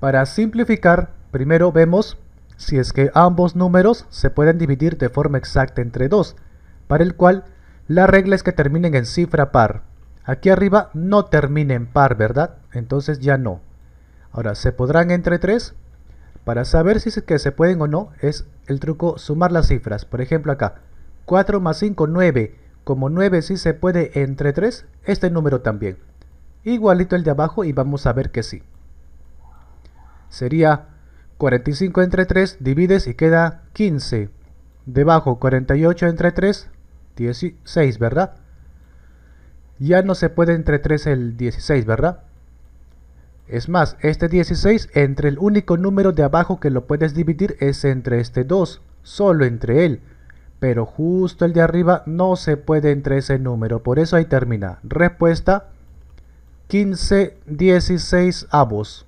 Para simplificar, primero vemos si es que ambos números se pueden dividir de forma exacta entre 2, para el cual la regla es que terminen en cifra par. Aquí arriba no termina en par, ¿verdad? Entonces ya no. Ahora, ¿se podrán entre 3? Para saber si es que se pueden o no, es el truco sumar las cifras. Por ejemplo acá, 4 más 5, 9. Como 9 sí se puede entre 3, este número también. Igualito el de abajo y vamos a ver que sí sería 45 entre 3, divides y queda 15. Debajo 48 entre 3, 16, ¿verdad? Ya no se puede entre 3 el 16, ¿verdad? Es más, este 16 entre el único número de abajo que lo puedes dividir es entre este 2, solo entre él. Pero justo el de arriba no se puede entre ese número, por eso ahí termina. Respuesta 15, 16 avos.